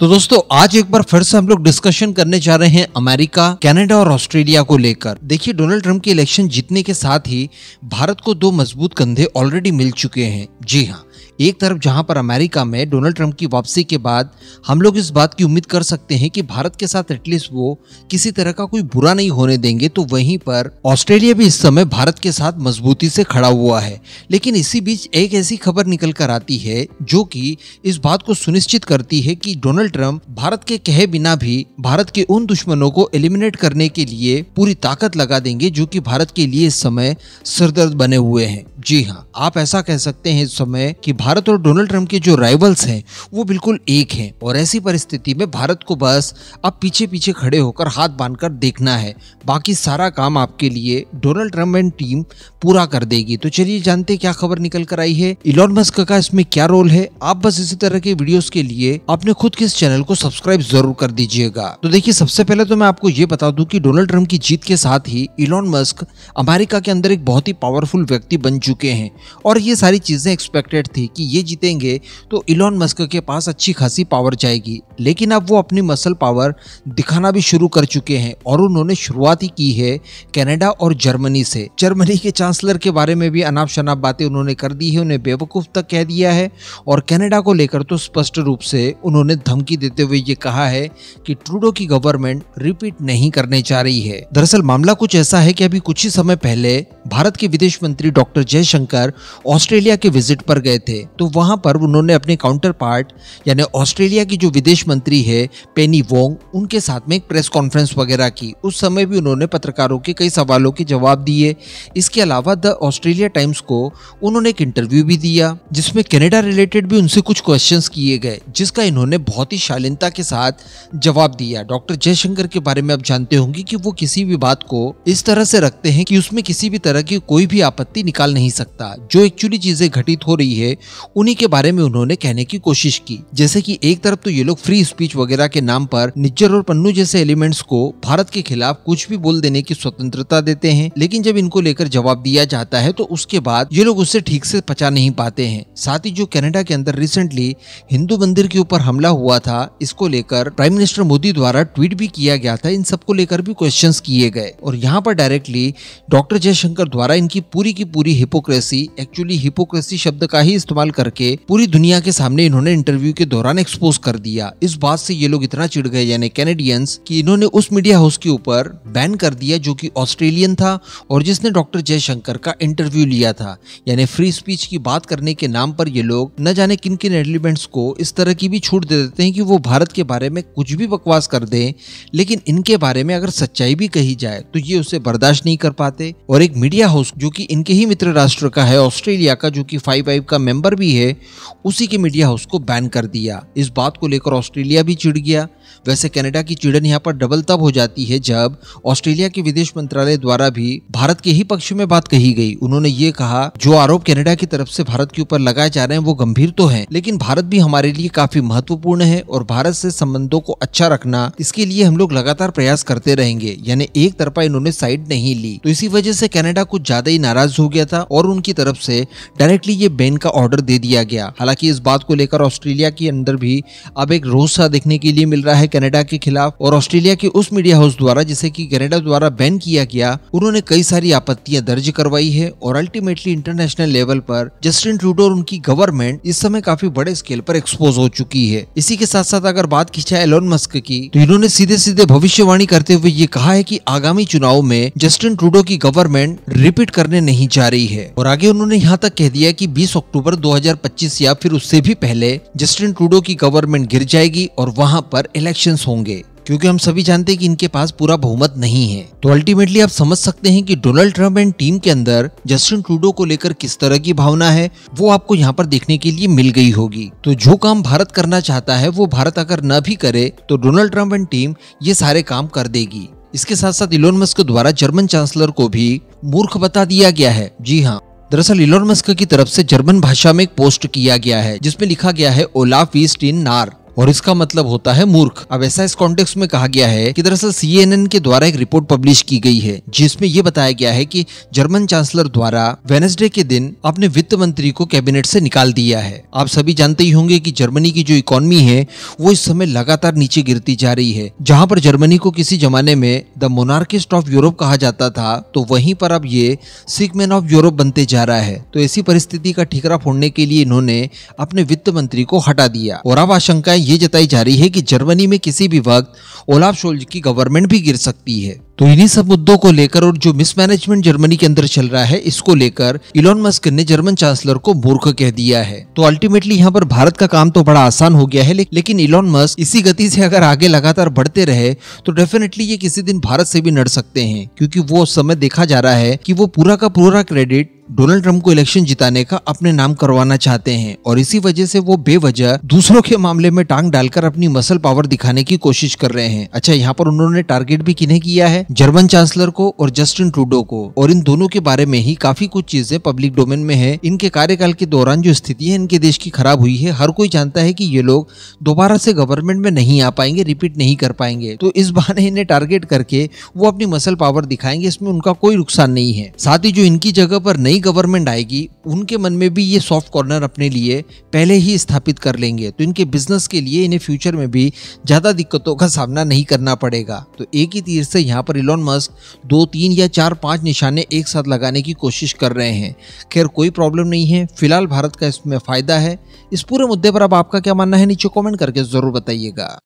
तो दोस्तों आज एक बार फिर से हम लोग डिस्कशन करने जा रहे हैं अमेरिका कनाडा और ऑस्ट्रेलिया को लेकर देखिए डोनाल्ड ट्रंप के इलेक्शन जीतने के साथ ही भारत को दो मजबूत कंधे ऑलरेडी मिल चुके हैं जी हाँ एक तरफ जहां पर अमेरिका में डोनाल्ड ट्रंप की वापसी के बाद हम लोग इस बात की उम्मीद कर सकते हैं कि भारत के साथ एटलीस्ट वो किसी तरह का कोई बुरा नहीं होने देंगे तो वहीं पर ऑस्ट्रेलिया भी इस समय भारत के साथ मजबूती से खड़ा हुआ है लेकिन इसी बीच एक ऐसी खबर निकल कर आती है जो कि इस बात को सुनिश्चित करती है कि डोनाल्ड ट्रंप भारत के कहे बिना भी भारत के उन दुश्मनों को एलिमिनेट करने के लिए पूरी ताकत लगा देंगे जो कि भारत के लिए इस समय सरदर्द बने हुए हैं जी हाँ आप ऐसा कह सकते हैं इस समय कि भारत और डोनाल्ड ट्रंप के जो राइवल्स हैं वो बिल्कुल एक हैं और ऐसी परिस्थिति में भारत को बस अब पीछे पीछे खड़े होकर हाथ बांधकर देखना है बाकी सारा काम आपके लिए डोनाल्ड ट्रंप एंड टीम पूरा कर देगी तो चलिए जानते क्या खबर निकल कर आई है इलॉन मस्क का इसमें क्या रोल है आप बस इसी तरह के वीडियोस के लिए आपने खुद के इस चैनल को सब्सक्राइब जरूर कर दीजिएगा तो देखिए सबसे पहले तो मैं आपको ये बता दूं कि डोनाल्ड ट्रंप की जीत के साथ ही इलॉन मस्क अमेरिका के अंदर एक बहुत ही पावरफुल व्यक्ति बन चुके चुके हैं और ये सारी चीज़ें एक्सपेक्टेड थी कि ये जीतेंगे तो इलॉन मस्क के पास अच्छी खासी पावर जाएगी लेकिन अब वो अपनी मसल पावर दिखाना भी शुरू कर चुके हैं और उन्होंने शुरुआत ही की है कनाडा और जर्मनी से जर्मनी के चांसलर के बारे में भी अनाप शनाप बातें उन्होंने कर दी है उन्हें बेवकूफ़ तक कह दिया है और कनाडा को लेकर तो स्पष्ट रूप से उन्होंने धमकी देते हुए ये कहा है कि ट्रूडो की गवर्नमेंट रिपीट नहीं करने जा रही है दरअसल मामला कुछ ऐसा है कि अभी कुछ ही समय पहले भारत के विदेश मंत्री डॉक्टर जय जयशंकर ऑस्ट्रेलिया के विजिट पर गए थे तो वहां पर उन्होंने अपने काउंटर पार्ट यानी ऑस्ट्रेलिया की जो विदेश मंत्री है पेनी वोंग उनके साथ में एक प्रेस कॉन्फ्रेंस वगैरह की उस समय भी उन्होंने पत्रकारों के कई सवालों के जवाब दिए इसके अलावा द ऑस्ट्रेलिया टाइम्स को उन्होंने एक इंटरव्यू भी दिया जिसमें कैनेडा रिलेटेड भी उनसे कुछ क्वेश्चन किए गए जिसका इन्होंने बहुत ही शालीनता के साथ जवाब दिया डॉक्टर जयशंकर के बारे में आप जानते होंगे कि वो किसी भी बात को इस तरह से रखते हैं कि उसमें किसी भी तरह की कोई भी आपत्ति निकाल नहीं नहीं सकता जो एक्चुअली चीजें घटित हो रही है उन्हीं के बारे में उन्होंने कहने की कोशिश की जैसे कि एक तरफ तो ये लोग फ्री स्पीच वगैरह के नाम पर निज्जर और पन्नू जैसे एलिमेंट्स को भारत के खिलाफ कुछ भी बोल देने की स्वतंत्रता देते हैं लेकिन जब इनको लेकर जवाब दिया जाता है तो उसके बाद ये लोग उससे ठीक से पचा नहीं पाते हैं साथ ही जो कैनेडा के अंदर रिसेंटली हिंदू मंदिर के ऊपर हमला हुआ था इसको लेकर प्राइम मिनिस्टर मोदी द्वारा ट्वीट भी किया गया था इन सबको लेकर भी क्वेश्चन किए गए और यहाँ पर डायरेक्टली डॉक्टर जयशंकर द्वारा इनकी पूरी की पूरी हिपो हिपोक्रेसी एक्चुअली हिपोक्रेसी शब्द का ही इस्तेमाल करके पूरी दुनिया के सामने इन्होंने इंटरव्यू के दौरान एक्सपोज कर दिया इस बात से ये लोग इतना चिड़ गए यानी कैनेडियंस कि इन्होंने उस मीडिया हाउस के ऊपर बैन कर दिया जो कि ऑस्ट्रेलियन था और जिसने डॉक्टर जयशंकर का इंटरव्यू लिया था यानी फ्री स्पीच की बात करने के नाम पर ये लोग न जाने किन किन एलिमेंट्स को इस तरह की भी छूट दे देते हैं कि वो भारत के बारे में कुछ भी बकवास कर दें लेकिन इनके बारे में अगर सच्चाई भी कही जाए तो ये उसे बर्दाश्त नहीं कर पाते और एक मीडिया हाउस जो कि इनके ही मित्र राष्ट्र का है ऑस्ट्रेलिया का जो कि फाइव फाइव का मेंबर भी है उसी के मीडिया हाउस को बैन कर दिया इस बात को लेकर ऑस्ट्रेलिया भी चिड़ गया वैसे कनाडा की चिड़न यहाँ पर डबल तब हो जाती है जब ऑस्ट्रेलिया के विदेश मंत्रालय द्वारा भी भारत के ही पक्ष में बात कही गई उन्होंने ये कहा जो आरोप कनाडा की तरफ से भारत के ऊपर लगाए जा रहे हैं वो गंभीर तो है लेकिन भारत भी हमारे लिए काफी महत्वपूर्ण है और भारत से संबंधों को अच्छा रखना इसके लिए हम लोग लगातार प्रयास करते रहेंगे यानी एक तरफा इन्होंने साइड नहीं ली तो इसी वजह से कनाडा कुछ ज्यादा ही नाराज हो गया था और उनकी तरफ से डायरेक्टली ये बैन का ऑर्डर दे दिया गया हालांकि इस बात को लेकर ऑस्ट्रेलिया के अंदर भी अब एक रोसा देखने के लिए मिल रहा है है कनाडा के खिलाफ और ऑस्ट्रेलिया के उस मीडिया हाउस द्वारा जिसे की कनाडा द्वारा बैन किया गया उन्होंने कई सारी आपत्तियां दर्ज करवाई है और अल्टीमेटली इंटरनेशनल लेवल पर जस्टिन ट्रूडो और उनकी गवर्नमेंट इस समय काफी बड़े स्केल पर एक्सपोज हो चुकी है इसी के साथ साथ अगर बात खींचा एलोन मस्क की तो इन्होंने सीधे सीधे भविष्यवाणी करते हुए ये कहा है की आगामी चुनाव में जस्टिन ट्रूडो की गवर्नमेंट रिपीट करने नहीं जा रही है और आगे उन्होंने यहाँ तक कह दिया की बीस अक्टूबर दो या फिर उससे भी पहले जस्टिन ट्रूडो की गवर्नमेंट गिर जाएगी और वहाँ पर इलेक्शंस होंगे क्योंकि हम सभी जानते हैं कि इनके पास पूरा बहुमत नहीं है तो अल्टीमेटली आप समझ सकते हैं कि डोनाल्ड ट्रंप एंड टीम के अंदर जस्टिन ट्रूडो को लेकर किस तरह की भावना है वो आपको यहाँ पर देखने के लिए मिल गई होगी तो जो काम भारत करना चाहता है वो भारत अगर न भी करे तो डोनाल्ड ट्रंप एंड टीम ये सारे काम कर देगी इसके साथ साथ इलोन मस्क द्वारा जर्मन चांसलर को भी मूर्ख बता दिया गया है जी हाँ दरअसल इलोन मस्क की तरफ से जर्मन भाषा में एक पोस्ट किया गया है जिसमें लिखा गया है ओलाफ इन नार और इसका मतलब होता है मूर्ख अब ऐसा इस कॉन्टेक्स्ट में कहा गया है कि दरअसल सी के द्वारा एक रिपोर्ट पब्लिश की गई है जिसमें ये बताया गया है कि जर्मन चांसलर द्वारा वेनेसडे के दिन अपने वित्त मंत्री को कैबिनेट से निकाल दिया है आप सभी जानते ही होंगे कि जर्मनी की जो इकोनॉमी है वो इस समय लगातार नीचे गिरती जा रही है जहां पर जर्मनी को किसी जमाने में द मोनार्किस्ट ऑफ यूरोप कहा जाता था तो वहीं पर अब ये सिकमैन ऑफ यूरोप बनते जा रहा है तो ऐसी परिस्थिति का ठिकरा फोड़ने के लिए इन्होंने अपने वित्त मंत्री को हटा दिया और अब आशंकाएं ये जताई जा रही है कि जर्मनी में किसी भी वक्त ओलाफ शोल्ज की गवर्नमेंट भी गिर सकती है तो इन्हीं सब मुद्दों को लेकर और जो मिसमैनेजमेंट जर्मनी के अंदर चल रहा है इसको लेकर इलोन मस्क ने जर्मन चांसलर को मूर्ख कह दिया है तो अल्टीमेटली यहाँ पर भारत का काम तो बड़ा आसान हो गया है लेकिन इलोन मस्क इसी गति से अगर आगे लगातार बढ़ते रहे तो डेफिनेटली ये किसी दिन भारत से भी लड़ सकते हैं क्योंकि वो समय देखा जा रहा है कि वो पूरा का पूरा क्रेडिट डोनाल्ड ट्रंप को इलेक्शन जिताने का अपने नाम करवाना चाहते हैं और इसी वजह से वो बेवजह दूसरों के मामले में टांग डालकर अपनी मसल पावर दिखाने की कोशिश कर रहे हैं अच्छा यहाँ पर उन्होंने टारगेट भी किन्हें किया है जर्मन चांसलर को और जस्टिन ट्रूडो को और इन दोनों के बारे में ही काफी कुछ चीजें पब्लिक डोमेन में है इनके कार्यकाल के दौरान जो स्थिति है इनके देश की खराब हुई है हर कोई जानता है की ये लोग दोबारा से गवर्नमेंट में नहीं आ पाएंगे रिपीट नहीं कर पाएंगे तो इस बहाने इन्हें टारगेट करके वो अपनी मसल पावर दिखाएंगे इसमें उनका कोई नुकसान नहीं है साथ ही जो इनकी जगह पर नई नई गवर्नमेंट आएगी उनके मन में भी ये सॉफ्ट कॉर्नर अपने लिए पहले ही स्थापित कर लेंगे तो इनके बिजनेस के लिए इन्हें फ्यूचर में भी ज़्यादा दिक्कतों का सामना नहीं करना पड़ेगा तो एक ही तीर से यहाँ पर इलॉन मस्क दो तीन या चार पाँच निशाने एक साथ लगाने की कोशिश कर रहे हैं खैर कोई प्रॉब्लम नहीं है फिलहाल भारत का इसमें फ़ायदा है इस पूरे मुद्दे पर अब आपका क्या मानना है नीचे कॉमेंट करके ज़रूर बताइएगा